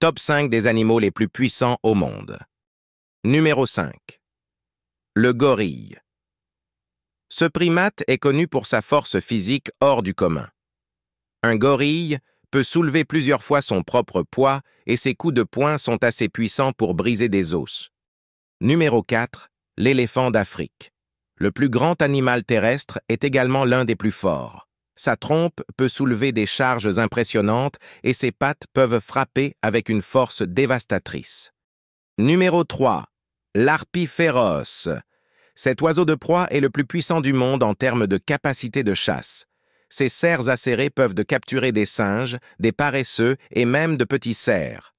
Top 5 des animaux les plus puissants au monde. Numéro 5. Le gorille. Ce primate est connu pour sa force physique hors du commun. Un gorille peut soulever plusieurs fois son propre poids et ses coups de poing sont assez puissants pour briser des os. Numéro 4. L'éléphant d'Afrique. Le plus grand animal terrestre est également l'un des plus forts. Sa trompe peut soulever des charges impressionnantes et ses pattes peuvent frapper avec une force dévastatrice. Numéro 3. L'arpie féroce. Cet oiseau de proie est le plus puissant du monde en termes de capacité de chasse. Ses serres acérées peuvent capturer des singes, des paresseux et même de petits cerfs.